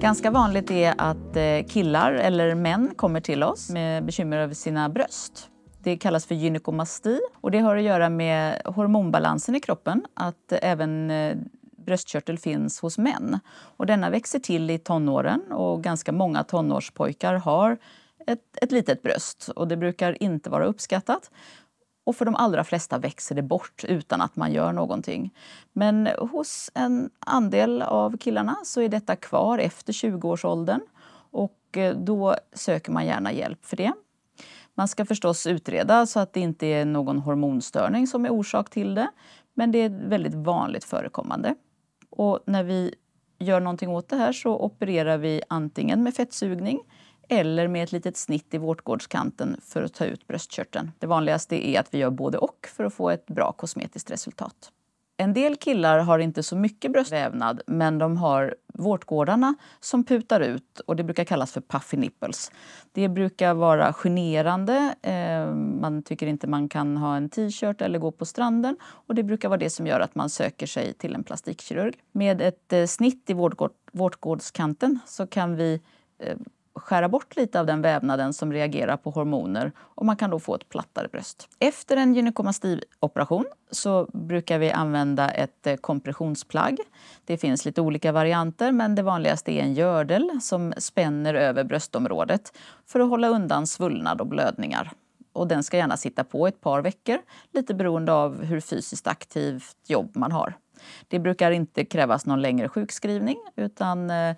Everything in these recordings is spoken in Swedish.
Ganska vanligt är att eh, killar eller män kommer till oss med bekymmer över sina bröst. Det kallas för gynekomasti och det har att göra med hormonbalansen i kroppen, att även eh, bröstkörtel finns hos män. Och denna växer till i tonåren och ganska många tonårspojkar har ett, ett litet bröst och det brukar inte vara uppskattat och för de allra flesta växer det bort utan att man gör någonting. Men hos en andel av killarna så är detta kvar efter 20-årsåldern och eh, då söker man gärna hjälp för det. Man ska förstås utreda så att det inte är någon hormonstörning som är orsak till det, men det är väldigt vanligt förekommande. Och när vi gör någonting åt det här så opererar vi antingen med fettsugning eller med ett litet snitt i vårtgårdskanten för att ta ut bröstkörteln. Det vanligaste är att vi gör både och för att få ett bra kosmetiskt resultat. En del killar har inte så mycket bröstvävnad men de har vårtgårdarna som putar ut och det brukar kallas för puffy nipples. Det brukar vara generande, eh, man tycker inte man kan ha en t-shirt eller gå på stranden och det brukar vara det som gör att man söker sig till en plastikkirurg. Med ett eh, snitt i vårtgårdskanten så kan vi eh, skära bort lite av den vävnaden som reagerar på hormoner och man kan då få ett plattare bröst. Efter en gynekomastoperation så brukar vi använda ett eh, kompressionsplagg. Det finns lite olika varianter men det vanligaste är en gördel som spänner över bröstområdet för att hålla undan svullnad och blödningar och den ska gärna sitta på ett par veckor, lite beroende av hur fysiskt aktivt jobb man har. Det brukar inte krävas någon längre sjukskrivning utan eh,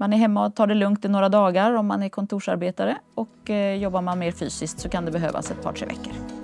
man är hemma och tar det lugnt i några dagar om man är kontorsarbetare och eh, jobbar man mer fysiskt så kan det behövas ett par, tre veckor.